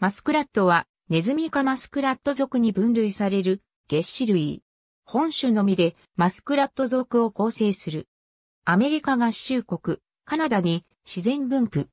マスクラットは、ネズミ科マスクラット属に分類される、月種類。本種のみで、マスクラット属を構成する。アメリカ合衆国、カナダに自然分布。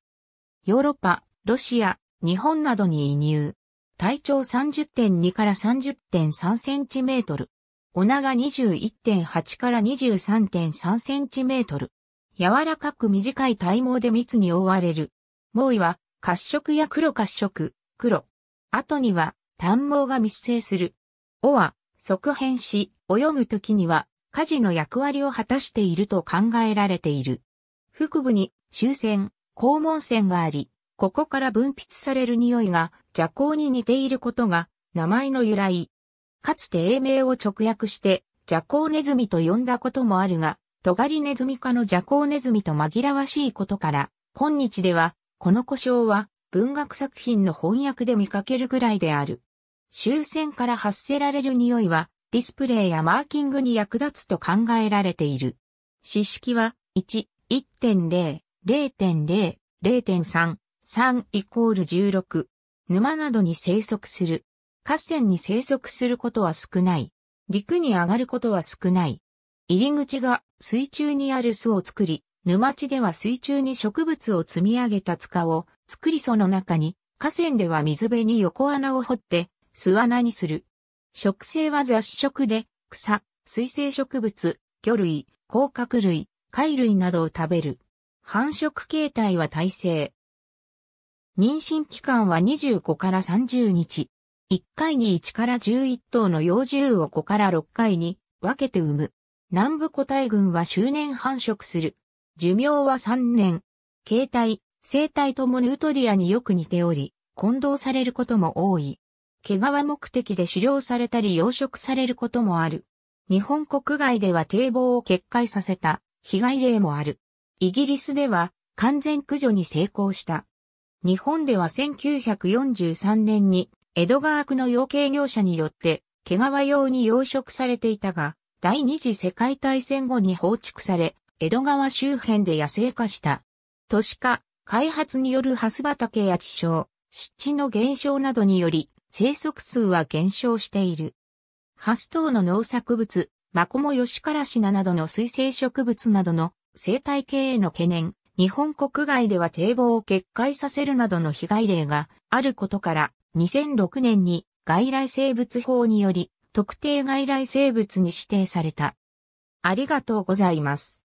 ヨーロッパ、ロシア、日本などに移入。体長30.2から30.3センチメートル。お長21.8から23.3センチメートル。柔らかく短い体毛で蜜に覆われる。猛威は、褐色や黒褐色、黒。後には、短毛が密生する。尾は、側変し、泳ぐ時には、火事の役割を果たしていると考えられている。腹部に終戦、肛門腺があり、ここから分泌される匂いが蛇行に似ていることが名前の由来。かつて英名を直訳して蛇行ネズミと呼んだこともあるが、尖りネズミ科の蛇行ネズミと紛らわしいことから、今日ではこの故障は文学作品の翻訳で見かけるぐらいである。終戦から発せられる匂いは、ディスプレイやマーキングに役立つと考えられている。知式は、1、1.0、0.0、0.3、3イコール16。沼などに生息する。河川に生息することは少ない。陸に上がることは少ない。入り口が水中にある巣を作り、沼地では水中に植物を積み上げた塚を作りその中に、河川では水辺に横穴を掘って、巣穴にする。植生は雑食で、草、水生植物、魚類、甲殻類、貝類などを食べる。繁殖形態は耐性。妊娠期間は25から30日。1回に1から11頭の幼獣を5から6回に分けて産む。南部個体群は周年繁殖する。寿命は3年。形態、生態ともヌートリアによく似ており、混同されることも多い。毛皮目的で狩猟されたり養殖されることもある。日本国外では堤防を決壊させた被害例もある。イギリスでは完全駆除に成功した。日本では1943年に江戸川区の養鶏業者によって毛皮用に養殖されていたが、第二次世界大戦後に放逐され、江戸川周辺で野生化した。都市化、開発によるハス畑や地消、湿地の減少などにより、生息数は減少している。ハス等の農作物、マコモヨシカラシナなどの水生植物などの生態系への懸念、日本国外では堤防を決壊させるなどの被害例があることから、2006年に外来生物法により特定外来生物に指定された。ありがとうございます。